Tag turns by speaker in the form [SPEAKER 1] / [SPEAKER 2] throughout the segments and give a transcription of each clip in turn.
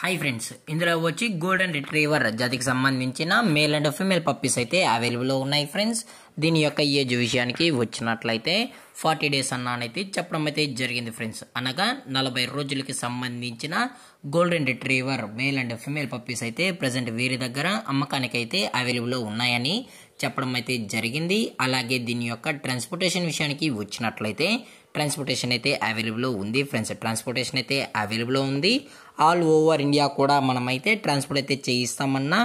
[SPEAKER 1] hi friends ఇందులో వచ్చి golden retriever జాతికి సంబంధించిన మేల్ అండ్ ఫిమేల్ పప్పీస్ అయితే అవైలబుల్లో ఉన్నాయి ఫ్రెండ్స్ దీని యొక్క ఏజ్ విషయానికి వచ్చినట్లయితే ఫార్టీ డేస్ అన్నానైతే చెప్పడం అయితే జరిగింది ఫ్రెండ్స్ అనగా నలభై రోజులకి సంబంధించిన golden retriever male and female puppies అయితే ప్రజెంట్ వీరి దగ్గర అమ్మకానికి అయితే అవైలబుల్లో ఉన్నాయని చెప్పడం అయితే జరిగింది అలాగే దీని యొక్క ట్రాన్స్పోర్టేషన్ విషయానికి వచ్చినట్లయితే ట్రాన్స్పోర్టేషన్ అయితే అవైలబుల్ ఉంది ఫ్రెండ్స్ ట్రాన్స్పోర్టేషన్ అయితే అవైలబుల్ ఉంది ఆల్ ఓవర్ ఇండియా కూడా మనమైతే ట్రాన్స్పోర్ట్ అయితే చేయిస్తామన్నా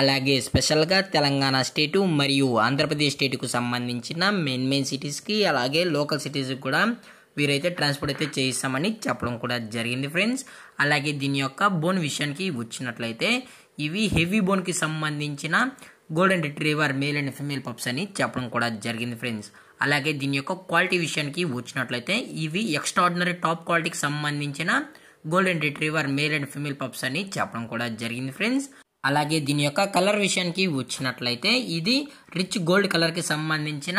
[SPEAKER 1] అలాగే స్పెషల్గా తెలంగాణ స్టేటు మరియు ఆంధ్రప్రదేశ్ స్టేటుకు సంబంధించిన మెయిన్ మెయిన్ సిటీస్కి అలాగే లోకల్ సిటీస్కి కూడా వీరైతే ట్రాన్స్పోర్ట్ అయితే చేయిస్తామని చెప్పడం కూడా జరిగింది ఫ్రెండ్స్ అలాగే దీని యొక్క బోన్ విషయానికి వచ్చినట్లయితే ఇవి హెవీ బోన్కి సంబంధించిన golden retriever male and female pups అని చెప్పడం కూడా జరిగింది ఫ్రెండ్స్ అలాగే దీని యొక్క క్వాలిటీ విషయానికి వచ్చినట్లయితే ఇవి ఎక్స్ట్రాడినరీ టాప్ క్వాలిటీకి సంబంధించిన golden retriever male and female pups అని చెప్పడం కూడా జరిగింది ఫ్రెండ్స్ అలాగే దీని యొక్క కలర్ విషయానికి వచ్చినట్లయితే ఇది రిచ్ గోల్డ్ కలర్కి సంబంధించిన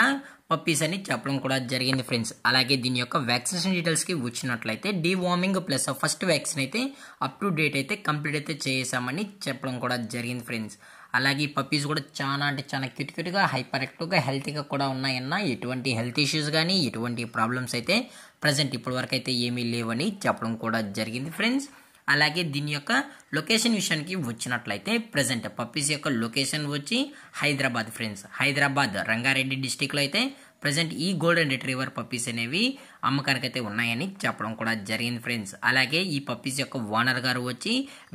[SPEAKER 1] పప్పీస్ అని చెప్పడం కూడా జరిగింది ఫ్రెండ్స్ అలాగే దీని యొక్క వ్యాక్సినేషన్ డీటెయిల్స్కి వచ్చినట్లయితే వార్మింగ్ ప్లస్ ఫస్ట్ వ్యాక్సిన్ అయితే అప్ టు డేట్ అయితే కంప్లీట్ అయితే చేసామని చెప్పడం కూడా జరిగింది ఫ్రెండ్స్ అలాగే ఈ పప్పీస్ కూడా చాలా అంటే చాలా క్యూట్ క్యూట్గా హైపర్ యాక్టివ్గా హెల్తీగా కూడా ఉన్నాయన్న ఎటువంటి హెల్త్ ఇష్యూస్ కానీ ఎటువంటి ప్రాబ్లమ్స్ అయితే ప్రజెంట్ ఇప్పటివరకు అయితే ఏమీ లేవని చెప్పడం కూడా జరిగింది ఫ్రెండ్స్ అలాగే దీని యొక్క లొకేషన్ విషయానికి వచ్చినట్లయితే ప్రజెంట్ పప్పీస్ యొక్క లొకేషన్ వచ్చి హైదరాబాద్ ఫ్రెండ్స్ హైదరాబాద్ రంగారెడ్డి డిస్టిక్లో అయితే ప్రజెంట్ ఈ గోల్డెన్ రిట్రీవర్ పప్పీస్ అనేవి అమ్మకానికి అయితే ఉన్నాయని చెప్పడం కూడా జరిగింది ఫ్రెండ్స్ అలాగే ఈ పప్పీస్ యొక్క ఓనర్ గారు వచ్చి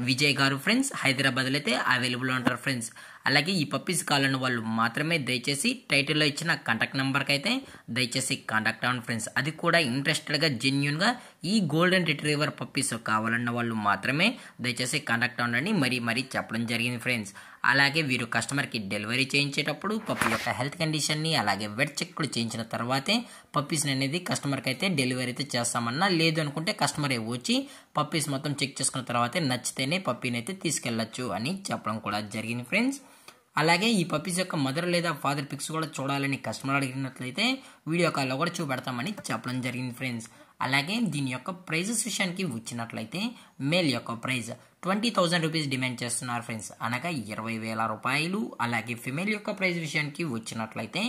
[SPEAKER 1] విజయ్ గారు ఫ్రెండ్స్ హైదరాబాద్లో అయితే అవైలబుల్ ఉంటారు ఫ్రెండ్స్ అలాగే ఈ పప్పీస్ కావాలని వాళ్ళు మాత్రమే దయచేసి టైటిల్లో ఇచ్చిన కాంటాక్ట్ నెంబర్కి అయితే దయచేసి కాంటాక్ట్ అవ్వండి ఫ్రెండ్స్ అది కూడా ఇంట్రెస్టెడ్గా జెన్యున్గా ఈ గోల్డెన్ రిట్రీవర్ పప్పీస్ కావాలన్న వాళ్ళు మాత్రమే దయచేసి కాంటాక్ట్ అవ్వండి మరీ మరీ చెప్పడం జరిగింది ఫ్రెండ్స్ అలాగే వీరు కస్టమర్కి డెలివరీ చేయించేటప్పుడు పప్పు యొక్క హెల్త్ కండిషన్ని అలాగే వెట్ చెక్లు చేయించిన తర్వాతే పప్పీస్ అనేది కస్టమర్కి అయితే డెలివరీ అయితే చేస్తామన్నా లేదు అనుకుంటే కస్టమర్ వచ్చి పప్పీస్ మొత్తం చెక్ చేసుకున్న తర్వాతే నచ్చితేనే పప్పీని అయితే తీసుకెళ్లొచ్చు అని చెప్పడం కూడా జరిగింది ఫ్రెండ్స్ అలాగే ఈ పప్పీస్ యొక్క మదర్ లేదా ఫాదర్ పిక్స్ కూడా చూడాలని కస్టమర్ అడిగినట్లయితే వీడియో కాల్లో కూడా చూపెడతామని చెప్పడం జరిగింది ఫ్రెండ్స్ అలాగే దీని యొక్క ప్రైజెస్ విషయానికి వచ్చినట్లయితే మేల్ యొక్క prize twenty thousand rupees demand చేస్తున్నారు ఫ్రెండ్స్ అనగా ఇరవై వేల రూపాయలు అలాగే ఫిమేల్ యొక్క ప్రైస్ విషయానికి వచ్చినట్లయితే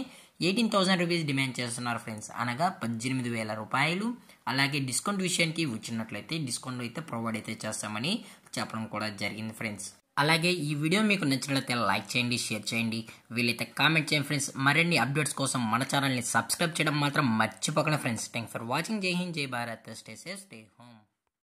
[SPEAKER 1] ఎయిటీన్ థౌజండ్ రూపీస్ డిమాండ్ చేస్తున్నారు ఫ్రెండ్స్ అనగా పద్దెనిమిది వేల రూపాయలు అలాగే డిస్కౌంట్ విషయానికి వచ్చినట్లయితే డిస్కౌంట్ అయితే ప్రొవైడ్ అయితే చేస్తామని చెప్పడం కూడా జరిగింది ఫ్రెండ్స్ అలాగే ఈ వీడియో మీకు నచ్చినట్లయితే లైక్ చేయండి షేర్ చేయండి వీలైతే కామెంట్ చేయండి ఫ్రెండ్స్ మరిన్ని అప్డేట్స్ కోసం మన ఛానల్ని సబ్స్క్రైబ్ చేయడం మాత్రం మర్చిపోకండి friends thank for watching Jai Hind Jai Bharat stay safe stay home